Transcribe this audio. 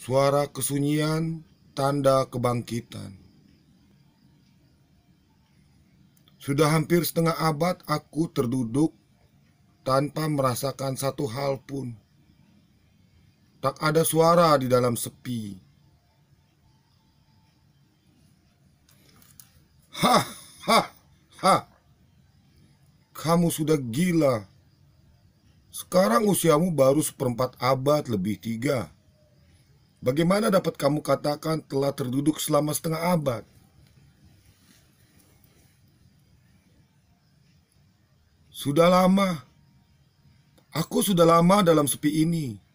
Suara kesunyian tanda kebangkitan. Sudah hampir setengah abad aku terduduk tanpa merasakan satu hal pun. Tak ada suara di dalam sepi. Ha, ha, ha. Kamu sudah gila. Sekarang usiamu baru seperempat abad lebih tiga. Bagaimana dapat kamu katakan telah terduduk selama setengah abad? Sudah lama. Aku sudah lama dalam sepi ini.